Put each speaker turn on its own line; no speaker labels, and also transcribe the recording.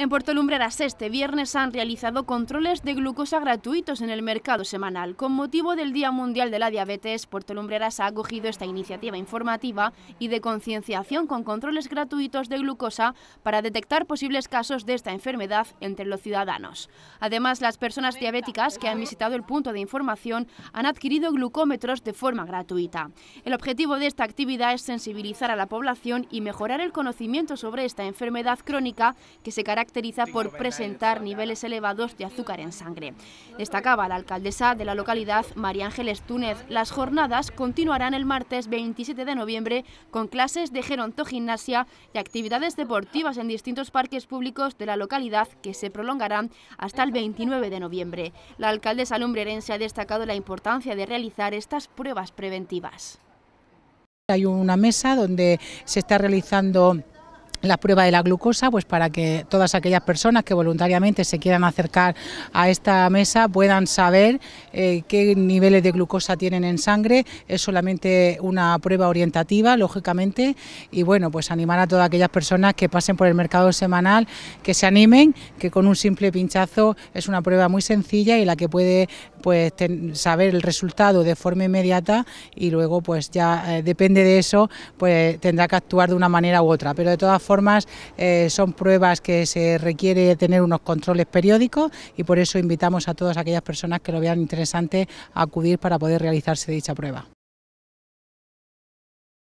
En Puerto Lumbreras este viernes han realizado controles de glucosa gratuitos en el mercado semanal. Con motivo del Día Mundial de la Diabetes, Puerto Lumbreras ha acogido esta iniciativa informativa y de concienciación con controles gratuitos de glucosa para detectar posibles casos de esta enfermedad entre los ciudadanos. Además, las personas diabéticas que han visitado el punto de información han adquirido glucómetros de forma gratuita. El objetivo de esta actividad es sensibilizar a la población y mejorar el conocimiento sobre esta enfermedad crónica que se caracteriza caracteriza por presentar niveles elevados de azúcar en sangre. Destacaba la alcaldesa de la localidad, María Ángeles Túnez. Las jornadas continuarán el martes 27 de noviembre con clases de gerontogimnasia y actividades deportivas en distintos parques públicos de la localidad que se prolongarán hasta el 29 de noviembre. La alcaldesa lumbrerense ha destacado la importancia de realizar estas pruebas preventivas.
Hay una mesa donde se está realizando la prueba de la glucosa, pues para que todas aquellas personas que voluntariamente se quieran acercar a esta mesa puedan saber eh, qué niveles de glucosa tienen en sangre. Es solamente una prueba orientativa, lógicamente, y bueno, pues animar a todas aquellas personas que pasen por el mercado semanal, que se animen, que con un simple pinchazo es una prueba muy sencilla y la que puede pues saber el resultado de forma inmediata y luego pues ya eh, depende de eso, pues tendrá que actuar de una manera u otra, pero de todas formas eh, son pruebas que se requiere tener unos controles periódicos y por eso invitamos a todas aquellas personas que lo vean interesante a acudir para poder realizarse dicha prueba.